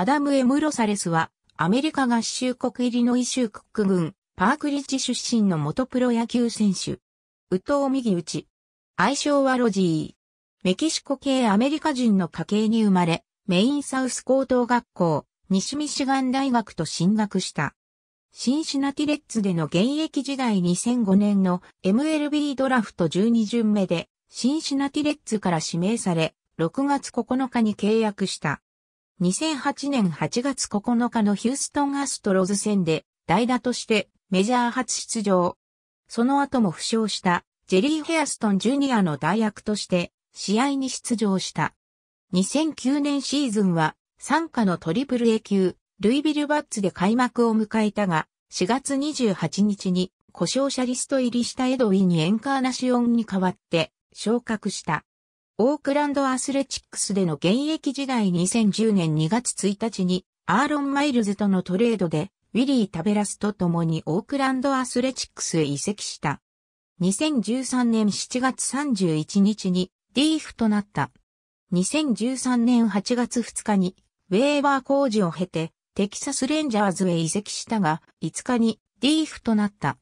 アダム・エムロサレスは、アメリカ合衆国イリノイ州クック郡、パークリッジ出身の元プロ野球選手。ウトウ右打ち。愛称はロジー。メキシコ系アメリカ人の家系に生まれ、メインサウス高等学校、西ミシガン大学と進学した。シンシナティレッツでの現役時代2005年の MLB ドラフト12巡目で、シンシナティレッツから指名され、6月9日に契約した。2008年8月9日のヒューストンアストロズ戦で代打としてメジャー初出場。その後も負傷したジェリー・ヘアストン・ジュニアの代役として試合に出場した。2009年シーズンは参加のトリプル A 級ルイビルバッツで開幕を迎えたが4月28日に故障者リスト入りしたエドウィン・エンカーナシオンに代わって昇格した。オークランドアスレチックスでの現役時代2010年2月1日にアーロン・マイルズとのトレードでウィリー・タベラスと共にオークランドアスレチックスへ移籍した。2013年7月31日にリーフとなった。2013年8月2日にウェーバー工事を経てテキサスレンジャーズへ移籍したが5日にリーフとなった。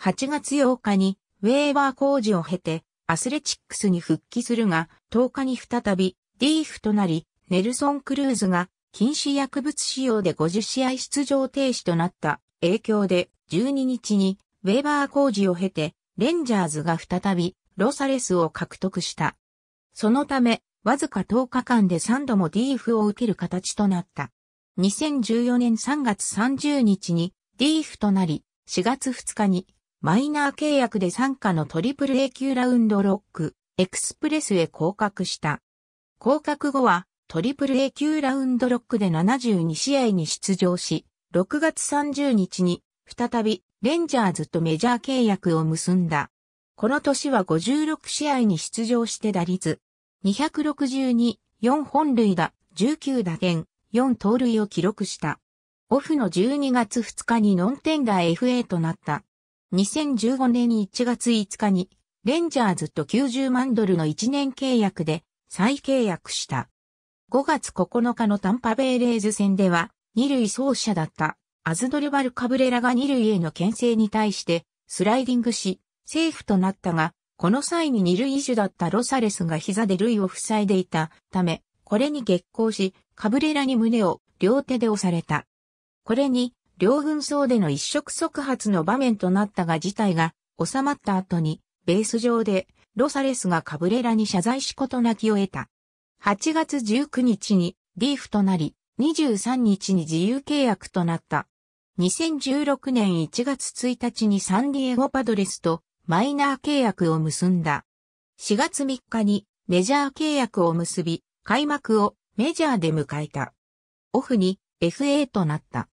8月8日にウェーバー工事を経てアスレチックスに復帰するが、10日に再び、ーフとなり、ネルソン・クルーズが禁止薬物使用で50試合出場停止となった影響で12日にウェーバー工事を経てレンジャーズが再びロサレスを獲得した。そのためわずか10日間で3度もーフを受ける形となった。2014年3月30日にーフとなり4月2日にマイナー契約で参加の AAA 級ラウンドロック、エクスプレスへ降格した。降格後は AAA 級ラウンドロックで72試合に出場し、6月30日に再びレンジャーズとメジャー契約を結んだ。この年は56試合に出場して打率262、4本塁打、19打点、4盗塁を記録した。オフの12月2日にノンテンダー FA となった。2015年1月5日に、レンジャーズと90万ドルの1年契約で再契約した。5月9日のタンパベイレーズ戦では、二塁走者だったアズドルバル・カブレラが二塁への牽制に対してスライディングし、セーフとなったが、この際に二塁移手だったロサレスが膝で塁を塞いでいたため、これに激高し、カブレラに胸を両手で押された。これに両軍層での一触即発の場面となったが事態が収まった後に、ベース上でロサレスがカブレラに謝罪しことなきを得た。8月19日にリーフとなり、23日に自由契約となった。2016年1月1日にサンディエゴパドレスとマイナー契約を結んだ。4月3日にメジャー契約を結び、開幕をメジャーで迎えた。オフに FA となった。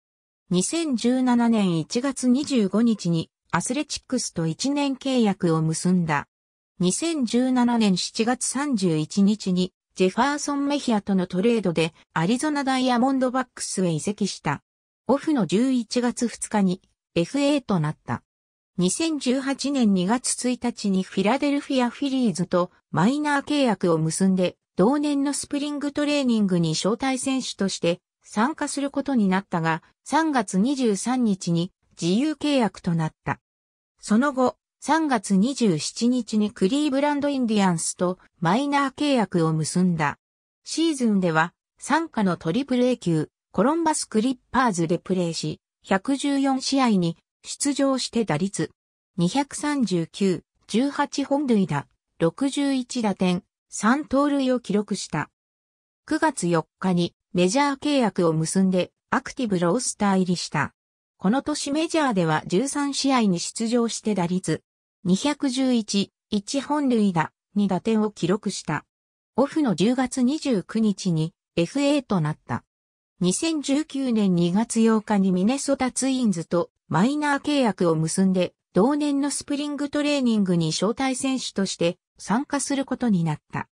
2017年1月25日にアスレチックスと1年契約を結んだ。2017年7月31日にジェファーソン・メヒアとのトレードでアリゾナダイヤモンドバックスへ移籍した。オフの11月2日に FA となった。2018年2月1日にフィラデルフィア・フィリーズとマイナー契約を結んで、同年のスプリングトレーニングに招待選手として参加することになったが、3月23日に自由契約となった。その後、3月27日にクリーブランドインディアンスとマイナー契約を結んだ。シーズンでは、参加のトリプル A 級、コロンバスクリッパーズでプレーし、114試合に出場して打率、239、18本塁打、61打点、3盗塁を記録した。9月4日にメジャー契約を結んでアクティブロースター入りした。この年メジャーでは13試合に出場して打率211、1本塁打、2打点を記録した。オフの10月29日に FA となった。2019年2月8日にミネソタツインズとマイナー契約を結んで、同年のスプリングトレーニングに招待選手として参加することになった。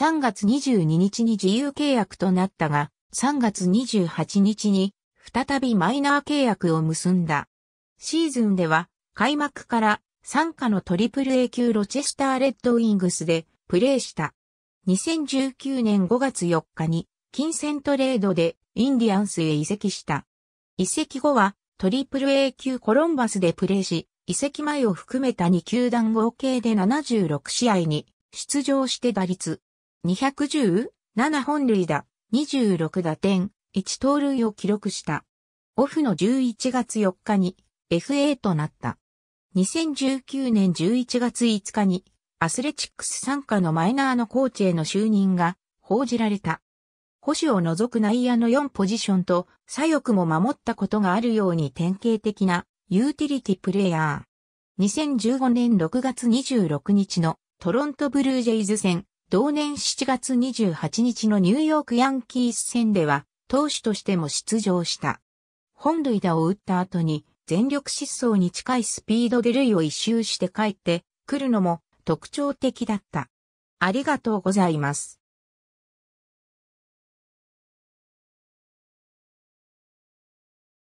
3月22日に自由契約となったが、3月28日に再びマイナー契約を結んだ。シーズンでは開幕から参加のトリプル A 級ロチェスターレッドウィングスでプレーした。2019年5月4日に金銭トレードでインディアンスへ移籍した。移籍後はトリプル A 級コロンバスでプレーし、移籍前を含めた2球団合計で76試合に出場して打率 210? 7本塁打、26打点、1盗塁を記録した。オフの11月4日に FA となった。2019年11月5日にアスレチックス参加のマイナーのコーチへの就任が報じられた。保守を除く内野の4ポジションと左翼も守ったことがあるように典型的なユーティリティプレイヤー。2015年6月26日のトロントブルージェイズ戦同年7月28日のニューヨークヤンキース戦では、投手としても出場した。本塁打を打った後に、全力疾走に近いスピードで塁を一周して帰ってくるのも特徴的だった。ありがとうございます。